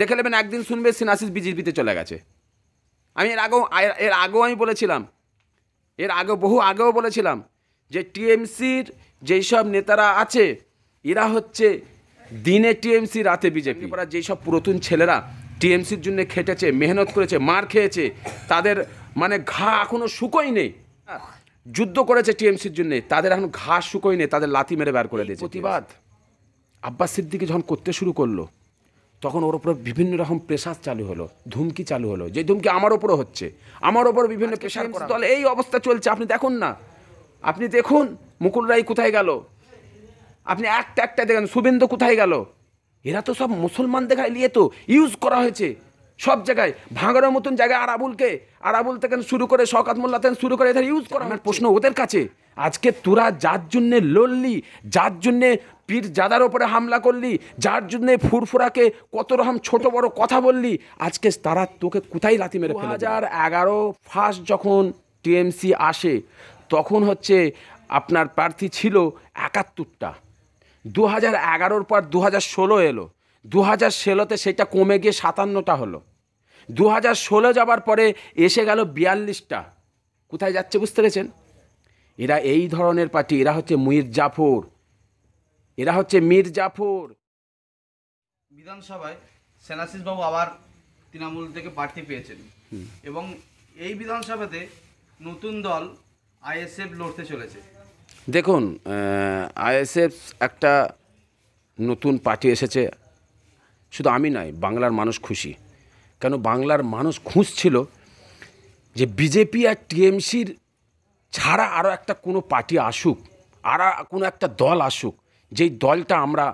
দেখে নেবেন একদিন শুনবে সিনাসিস বিজেপিতে চলে গেছে আমি এর আগেও এর আগেও আমি বলেছিলাম এর আগে বহু আগেও বলেছিলাম যে টিএমসির যেই সব নেতারা আছে এরা হচ্ছে দিনে টিএমসি রাতে বিজেপি ওরা যেই সব পুরাতন ছেলেরা টিএমসির জন্য খেটেছে মেহনত করেছে মার খেয়েছে তাদের মানে ঘা এখনও শুকোই নেই যুদ্ধ করেছে টিএমসির জন্য তাদের এখন ঘা শুকোই নেই তাদের লাথি মেরে বের করে দিয়েছে প্রতিবাদ আব্বাস সিদ্দিকি যখন করতে শুরু করলো তখন ওর উপরে বিভিন্ন রকম প্রেশার চালু হলো ধুমকি চালু হলো যে ধুমকি আমার ওপরও হচ্ছে আমার ওপর বিভিন্ন প্রেশার দল এই অবস্থা চলছে আপনি দেখুন না আপনি দেখুন মুকুল রায় কোথায় গেল আপনি একটা একটা দেখেন শুভেন্দু কোথায় গেল এরা তো সব মুসলমান দেখায় নিয়ে তো ইউজ করা হয়েছে সব জায়গায় ভাঙার মতন জায়গায় আরাবুলকে আরাবুল থেকে শুরু করে শকাত মোল্লা থেকে শুরু করে এদের ইউজ করা আমার প্রশ্ন ওদের কাছে আজকে তোরা যার জন্যে লড়লি যার জন্যে পীর জাদার ওপরে হামলা করলি যার জন্যে ফুরফুরাকে কত রকম ছোট বড় কথা বললি আজকে তারা তোকে কোথায় লাথি মেরে দু হাজার এগারো ফার্স্ট যখন টিএমসি আসে তখন হচ্ছে আপনার প্রার্থী ছিল একাত্তরটা দু হাজার এগারোর পর দু হাজার ষোলো এলো দু হাজার ষোলোতে সেটা কমে গিয়ে সাতান্নটা হলো দু হাজার ষোলো যাবার পরে এসে গেল বিয়াল্লিশটা কোথায় যাচ্ছে বুঝতে পেরেছেন এরা এই ধরনের পার্টি এরা হচ্ছে মির জাফর এরা হচ্ছে মির জাফর বিধানসভায় বাবু আবার তৃণমূল থেকে প্রার্থী পেয়েছেন এবং এই বিধানসভাতে নতুন দল আইএসএফ লড়তে চলেছে দেখুন আইএসএফ একটা নতুন পার্টি এসেছে শুধু আমি নয় বাংলার মানুষ খুশি কেন বাংলার মানুষ খুঁজছিল যে বিজেপি আর টিএমসির ছাড়া আরও একটা কোনো পার্টি আসুক আর কোনো একটা দল আসুক যেই দলটা আমরা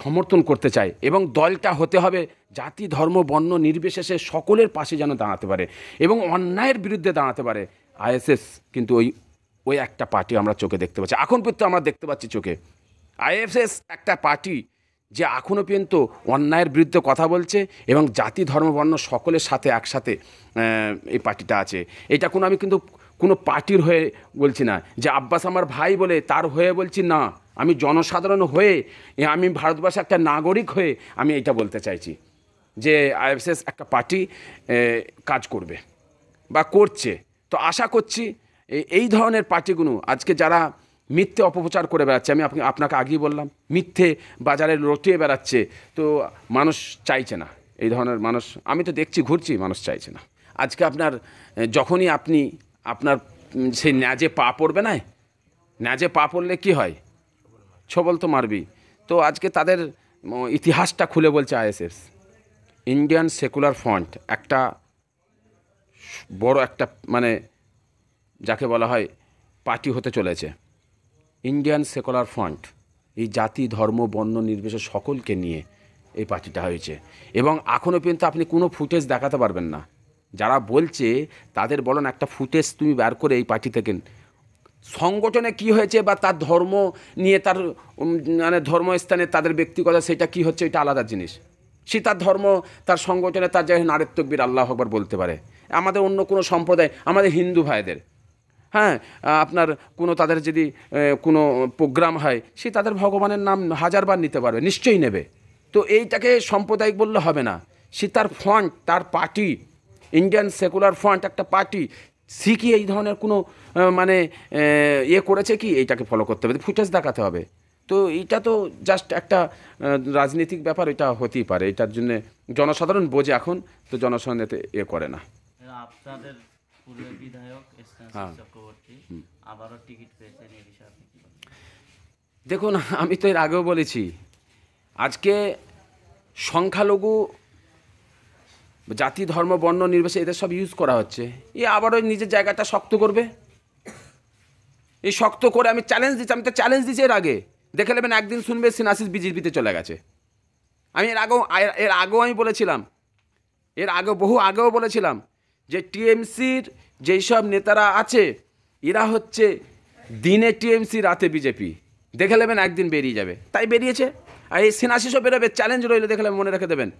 সমর্থন করতে চাই এবং দলটা হতে হবে জাতি ধর্ম বর্ণ নির্বিশেষে সকলের পাশে যেন দাঁড়াতে পারে এবং অন্যায়ের বিরুদ্ধে দাঁড়াতে পারে আইএসএস কিন্তু ওই ওই একটা পার্টি আমরা চোখে দেখতে পাচ্ছি এখন পর্যন্ত আমরা দেখতে পাচ্ছি চোখে আইএসএস একটা পার্টি যে এখনও পর্যন্ত অন্যায়ের বিরুদ্ধে কথা বলছে এবং জাতি ধর্ম বর্ণ সকলের সাথে একসাথে এই পার্টিটা আছে এটা কোনো আমি কিন্তু কোনো পার্টির হয়ে বলছি না যে আব্বাস আমার ভাই বলে তার হয়ে বলছি না আমি জনসাধারণ হয়ে আমি ভারতবর্ষের একটা নাগরিক হয়ে আমি এটা বলতে চাইছি যে আইএফএস একটা পার্টি কাজ করবে বা করছে তো আশা করছি এই ধরনের পার্টিগুলো আজকে যারা মিথ্যে অপপ্রচার করে বেড়াচ্ছে আমি আপনি আপনাকে আগেই বললাম মিথ্যে বাজারে রটিয়ে বেড়াচ্ছে তো মানুষ চাইছে না এই ধরনের মানুষ আমি তো দেখছি ঘুরছি মানুষ চাইছে না আজকে আপনার যখনই আপনি আপনার সেই ন্যাজে পা পড়বে না ন্যাজে পা পড়লে কি হয় ছবল তো মারবি তো আজকে তাদের ইতিহাসটা খুলে বলছে আইএসএস ইন্ডিয়ান সেকুলার ফ্রন্ট একটা বড় একটা মানে যাকে বলা হয় পার্টি হতে চলেছে ইন্ডিয়ান সেকুলার ফ্রন্ট এই জাতি ধর্ম বর্ণ নির্বিশেষ সকলকে নিয়ে এই পার্টিটা হয়েছে এবং এখনও পর্যন্ত আপনি কোনো ফুটেজ দেখাতে পারবেন না যারা বলছে তাদের বলেন একটা ফুটেজ তুমি বার করে এই পার্টি থেকে সংগঠনে কি হয়েছে বা তার ধর্ম নিয়ে তার মানে ধর্মস্থানে তাদের ব্যক্তিগত সেটা কি হচ্ছে এটা আলাদা জিনিস সে তার ধর্ম তার সংগঠনে তার জায়গায় নারের তকবির আল্লাহ আকবর বলতে পারে আমাদের অন্য কোনো সম্প্রদায় আমাদের হিন্দু ভাইদের হ্যাঁ আপনার কোনো তাদের যদি কোনো প্রোগ্রাম হয় সে তাদের ভগবানের নাম হাজারবার নিতে পারবে নিশ্চয়ই নেবে তো এইটাকে সাম্প্রদায়িক বললে হবে না সে তার ফ্রন্ট তার পার্টি ইন্ডিয়ান সেকুলার ফ্রন্ট একটা পার্টি সে কি এই ধরনের কোনো মানে ইয়ে করেছে কি এইটাকে ফলো করতে হবে ফুটেজ দেখাতে হবে তো এটা তো জাস্ট একটা রাজনৈতিক ব্যাপার এটা হতেই পারে এটার জন্য জনসাধারণ বোঝে এখন তো জনসাধারণ এতে এ ইয়ে করে না আপনাদের হ্যাঁ। দেখুন আমি তো এর আগেও বলেছি আজকে সংখ্যালঘু জাতি ধর্ম বর্ণ নির্বিশেষে এদের সব ইউজ করা হচ্ছে এ আবারও নিজের জায়গাটা শক্ত করবে এই শক্ত করে আমি চ্যালেঞ্জ দিচ্ছি আমি তো চ্যালেঞ্জ দিচ্ছি এর আগে দেখে নেবেন একদিন শুনবে সিনাসিস বিজেপিতে চলে গেছে আমি এর আগেও এর আগেও আমি বলেছিলাম এর আগে বহু আগেও বলেছিলাম যে টিএমসির যেই সব নেতারা আছে এরা হচ্ছে দিনে টিএমসি রাতে বিজেপি দেখে নেবেন একদিন বেরিয়ে যাবে তাই বেরিয়েছে আর এই সেনাশিসও বেরোবে চ্যালেঞ্জ রইলে দেখে মনে রেখে দেবেন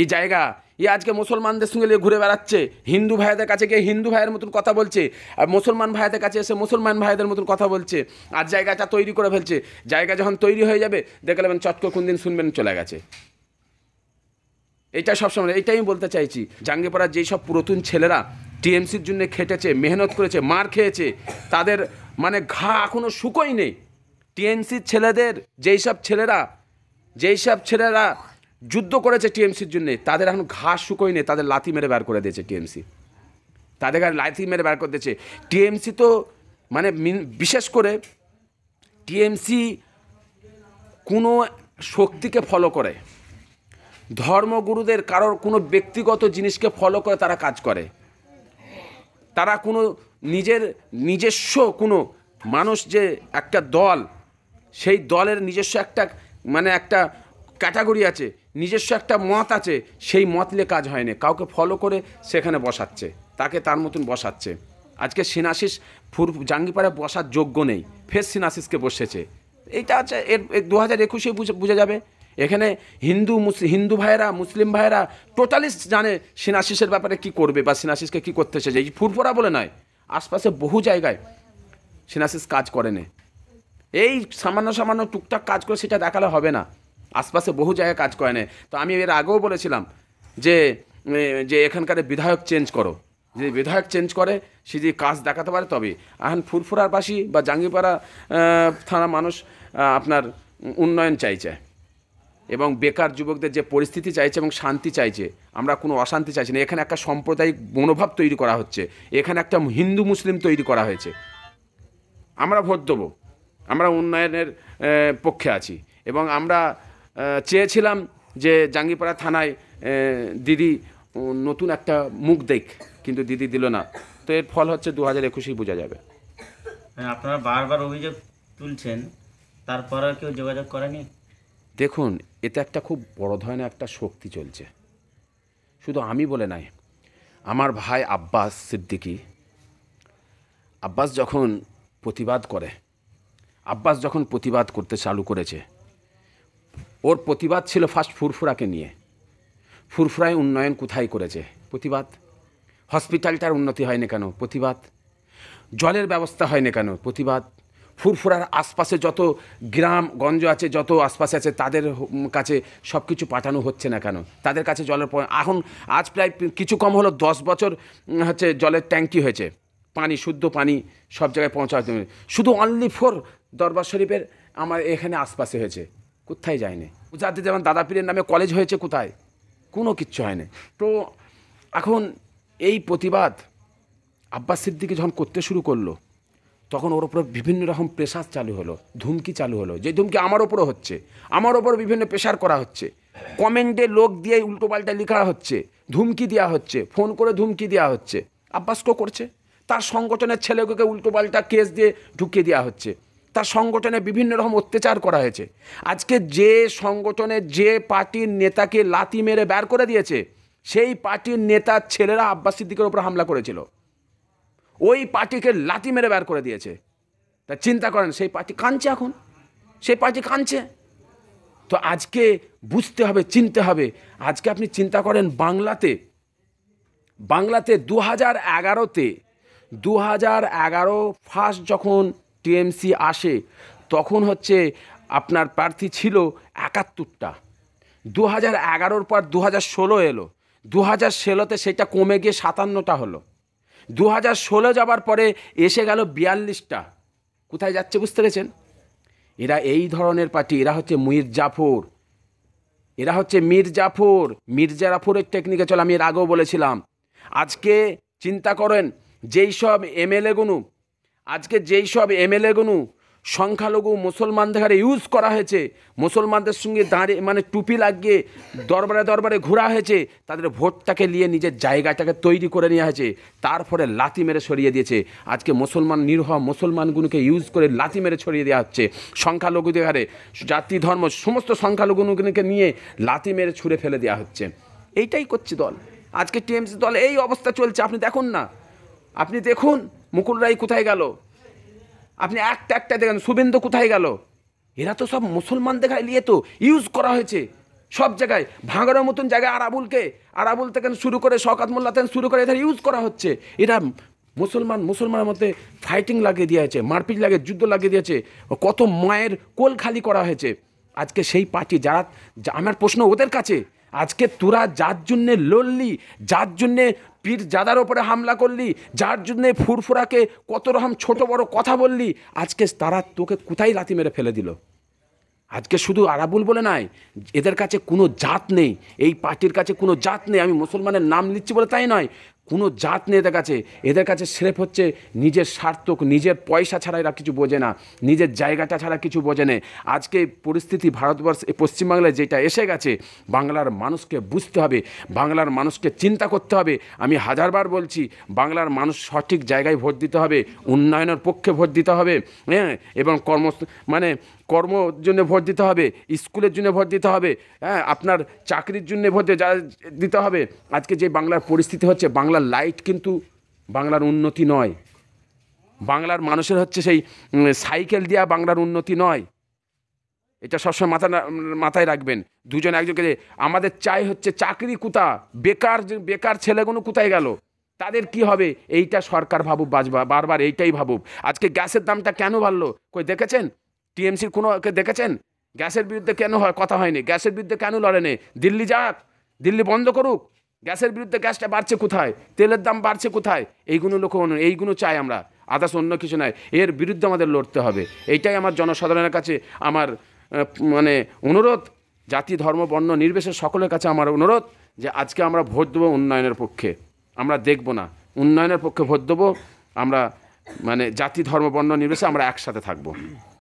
এই জায়গা এই আজকে মুসলমানদের সঙ্গে ঘুরে বেড়াচ্ছে হিন্দু ভাইদের কাছে গিয়ে হিন্দু ভাইয়ের মতন কথা বলছে আর মুসলমান ভাইদের কাছে এসে মুসলমান ভাইদের মতন কথা বলছে আর জায়গাটা তৈরি করে ফেলছে জায়গা যখন তৈরি হয়ে যাবে দেখে নেবেন চটকো কোন দিন শুনবেন চলে গেছে এটা সবসময় এটাই আমি বলতে চাইছি জাঙ্গেপাড়ার যেই সব পুরাতন ছেলেরা টিএমসির জন্য খেটেছে মেহনত করেছে মার খেয়েছে তাদের মানে ঘা এখনও শুকোই নেই টিএমসির ছেলেদের যেই সব ছেলেরা যেই সব ছেলেরা যুদ্ধ করেছে টিএমসির জন্যে তাদের এখন ঘা শুকোই নেই তাদের লাথি মেরে বার করে দিয়েছে টিএমসি তাদের আর লাথি মেরে বার করে দিয়েছে টিএমসি তো মানে বিশেষ করে টিএমসি কোনো শক্তিকে ফলো করে ধর্মগুরুদের কারোর কোনো ব্যক্তিগত জিনিসকে ফলো করে তারা কাজ করে তারা কোনো নিজের নিজস্ব কোনো মানুষ যে একটা দল সেই দলের নিজস্ব একটা মানে একটা ক্যাটাগরি আছে নিজস্ব একটা মত আছে সেই মত নিয়ে কাজ হয় না কাউকে ফলো করে সেখানে বসাচ্ছে তাকে তার মতন বসাচ্ছে আজকে সিনাশিস ফুর জাঙ্গিপাড়ায় বসার যোগ্য নেই ফের সিনাশিসকে বসেছে এইটা আছে এর দু হাজার একুশে বুঝে যাবে এখানে হিন্দু হিন্দু ভাইরা মুসলিম ভাইরা টোটালিস্ট জানে সিনাশিসের ব্যাপারে কি করবে বা সিনাশিসকে কি করতে এই ফুরফুরা বলে নয় আশপাশে বহু জায়গায় সিনাশিস কাজ করে নে এই সামান্য সামান্য টুকটাক কাজ করে সেটা দেখালে হবে না আশপাশে বহু জায়গায় কাজ করে না তো আমি এর আগেও বলেছিলাম যে যে এখানকার বিধায়ক চেঞ্জ করো যদি বিধায়ক চেঞ্জ করে সে যদি কাজ দেখাতে পারে তবে এখন ফুরফুরারবাসী বা জাঙ্গিপাড়া থানা মানুষ আপনার উন্নয়ন চাইছে এবং বেকার যুবকদের যে পরিস্থিতি চাইছে এবং শান্তি চাইছে আমরা কোনো অশান্তি চাইছি না এখানে একটা সাম্প্রদায়িক মনোভাব তৈরি করা হচ্ছে এখানে একটা হিন্দু মুসলিম তৈরি করা হয়েছে আমরা ভোট দেবো আমরা উন্নয়নের পক্ষে আছি এবং আমরা চেয়েছিলাম যে জাঙ্গিপাড়া থানায় দিদি নতুন একটা মুখ দেখ কিন্তু দিদি দিল না তো এর ফল হচ্ছে দু হাজার একুশেই বোঝা যাবে হ্যাঁ, আপনারা বারবার অভিযোগ তুলছেন তারপরে কেউ যোগাযোগ করেনি দেখুন এতে একটা খুব বড় ধরনের একটা শক্তি চলছে শুধু আমি বলে নাই আমার ভাই আব্বাস সিদ্দিকি আব্বাস যখন প্রতিবাদ করে আব্বাস যখন প্রতিবাদ করতে চালু করেছে ওর প্রতিবাদ ছিল ফার্স্ট ফুরফুরাকে নিয়ে ফুরফুরায় উন্নয়ন কোথায় করেছে প্রতিবাদ হসপিটালটার উন্নতি হয়নি কেন প্রতিবাদ জলের ব্যবস্থা হয়নি কেন প্রতিবাদ ফুরফুরার আশপাশে যত গ্রাম গঞ্জ আছে যত আশপাশে আছে তাদের কাছে সব কিছু পাঠানো হচ্ছে না কেন তাদের কাছে জলের এখন আজ প্রায় কিছু কম হলো দশ বছর হচ্ছে জলের ট্যাঙ্কি হয়েছে পানি শুদ্ধ পানি সব জায়গায় পৌঁছাতে শুধু অনলি ফোর দরবার শরীফের আমার এখানে আশপাশে হয়েছে কোথায় যায়নি যাদের যেমন দাদা পীরের নামে কলেজ হয়েছে কোথায় কোনো কিচ্ছু হয়নি তো এখন এই প্রতিবাদ আব্বাস সিদ্দিকি যখন করতে শুরু করলো তখন ওর ওপর বিভিন্ন রকম প্রেশার চালু হলো ধুমকি চালু হলো যে ধুমকি আমার ওপরও হচ্ছে আমার ওপর বিভিন্ন প্রেশার করা হচ্ছে কমেন্টে লোক দিয়ে উল্টোপাল্টা লেখা হচ্ছে ধুমকি দেওয়া হচ্ছে ফোন করে ধুমকি দেওয়া হচ্ছে আব্বাসকো করছে তার সংগঠনের ছেলেগুলোকে উল্টোপাল্টা কেস দিয়ে ঢুকিয়ে দেওয়া হচ্ছে তার সংগঠনে বিভিন্ন রকম অত্যাচার করা হয়েছে আজকে যে সংগঠনের যে পার্টির নেতাকে লাতি মেরে বের করে দিয়েছে সেই পার্টির নেতার ছেলেরা আব্বাস সিদ্দিকের ওপর হামলা করেছিল ওই পার্টিকে লাতি মেরে বের করে দিয়েছে তা চিন্তা করেন সেই পার্টি কাঁদছে এখন সেই পার্টি কাঁদছে তো আজকে বুঝতে হবে চিনতে হবে আজকে আপনি চিন্তা করেন বাংলাতে বাংলাতে দু হাজার এগারোতে দু হাজার এগারো ফার্স্ট যখন টিএমসি আসে তখন হচ্ছে আপনার প্রার্থী ছিল একাত্তরটা দু হাজার এগারোর পর দু হাজার ষোলো এলো দু হাজার ষোলোতে সেটা কমে গিয়ে সাতান্নটা হলো দু হাজার ষোলো যাবার পরে এসে গেল বিয়াল্লিশটা কোথায় যাচ্ছে বুঝতে পেরেছেন এরা এই ধরনের পার্টি এরা হচ্ছে মির জাফর এরা হচ্ছে মির জাফর মির্জা জাফরের টেকনিকে চলে আমি এর আগেও বলেছিলাম আজকে চিন্তা করেন যেই সব এমএলএগুনু আজকে যেই সব এমএলএগুনু সংখ্যালঘু মুসলমানদের হারে ইউজ করা হয়েছে মুসলমানদের সঙ্গে দাঁড়িয়ে মানে টুপি লাগিয়ে দরবারে দরবারে ঘোরা হয়েছে তাদের ভোটটাকে নিয়ে নিজের জায়গাটাকে তৈরি করে নেওয়া হয়েছে তারপরে লাথি মেরে সরিয়ে দিয়েছে আজকে মুসলমান নিরহ মুসলমানগুলোকে ইউজ করে লাথি মেরে ছড়িয়ে দেওয়া হচ্ছে সংখ্যালঘুদের হারে জাতি ধর্ম সমস্ত সংখ্যালঘুগুলোকে নিয়ে লাথি মেরে ছুঁড়ে ফেলে দেওয়া হচ্ছে এইটাই করছে দল আজকে টিএমসি দল এই অবস্থা চলছে আপনি দেখুন না আপনি দেখুন মুকুল রায় কোথায় গেল আপনি একটা একটা দেখেন শুভেন্দু কোথায় গেল এরা তো সব মুসলমান দেখায় নিয়ে তো ইউজ করা হয়েছে সব জায়গায় ভাঙড়ার মতন জায়গায় আরাবুলকে আরাবুল থেকে শুরু করে শকাত মোল্লা থেকে শুরু করে এদের ইউজ করা হচ্ছে এরা মুসলমান মুসলমানের মধ্যে ফাইটিং লাগিয়ে দিয়ে হয়েছে মারপিট লাগিয়ে যুদ্ধ লাগিয়ে দিয়েছে কত মায়ের কোল খালি করা হয়েছে আজকে সেই পার্টি যারা আমার প্রশ্ন ওদের কাছে আজকে তোরা যার জন্যে লড়লি যার জন্যে পীর জাদার ওপরে হামলা করলি যার জন্যে ফুরফুরাকে কত রকম ছোট বড় কথা বললি আজকে তারা তোকে কোথায় লাথি মেরে ফেলে দিল আজকে শুধু আরাবুল বলে নাই এদের কাছে কোনো জাত নেই এই পার্টির কাছে কোনো জাত নেই আমি মুসলমানের নাম নিচ্ছি বলে তাই নয় কোনো জাত নেই এদের কাছে এদের কাছে স্রেফ হচ্ছে নিজের স্বার্থক নিজের পয়সা ছাড়া এরা কিছু বোঝে না নিজের জায়গাটা ছাড়া কিছু বোঝে না আজকে পরিস্থিতি ভারতবর্ষ পশ্চিমবাংলায় যেটা এসে গেছে বাংলার মানুষকে বুঝতে হবে বাংলার মানুষকে চিন্তা করতে হবে আমি হাজারবার বলছি বাংলার মানুষ সঠিক জায়গায় ভোট দিতে হবে উন্নয়নের পক্ষে ভোট দিতে হবে হ্যাঁ এবং কর্ম মানে কর্মর জন্য ভোট দিতে হবে স্কুলের জন্য ভোট দিতে হবে হ্যাঁ আপনার চাকরির জন্য ভোট যা দিতে হবে আজকে যে বাংলার পরিস্থিতি হচ্ছে বাংলার লাইট কিন্তু বাংলার উন্নতি নয় বাংলার মানুষের হচ্ছে সেই সাইকেল দেওয়া বাংলার উন্নতি নয় এটা সবসময় মাথা মাথায় রাখবেন দুজন একজনকে যে আমাদের চাই হচ্ছে চাকরি কুতা বেকার বেকার ছেলেগুলো কোথায় গেল তাদের কি হবে এইটা সরকার ভাবুক বাজবা বারবার এইটাই ভাবুক আজকে গ্যাসের দামটা কেন বাড়লো কই দেখেছেন টিএমসির কোনো দেখেছেন গ্যাসের বিরুদ্ধে কেন হয় কথা হয়নি গ্যাসের বিরুদ্ধে কেন লড়েনি দিল্লি যাক দিল্লি বন্ধ করুক গ্যাসের বিরুদ্ধে গ্যাসটা বাড়ছে কোথায় তেলের দাম বাড়ছে কোথায় এইগুলো লক্ষ্য এইগুলো চাই আমরা আদার্স অন্য কিছু নয় এর বিরুদ্ধে আমাদের লড়তে হবে এইটাই আমার জনসাধারণের কাছে আমার মানে অনুরোধ জাতি ধর্ম বর্ণ নির্বিশেষে সকলের কাছে আমার অনুরোধ যে আজকে আমরা ভোট দেবো উন্নয়নের পক্ষে আমরা দেখব না উন্নয়নের পক্ষে ভোট দেবো আমরা মানে জাতি ধর্ম বর্ণ নির্বিশেষে আমরা একসাথে থাকবো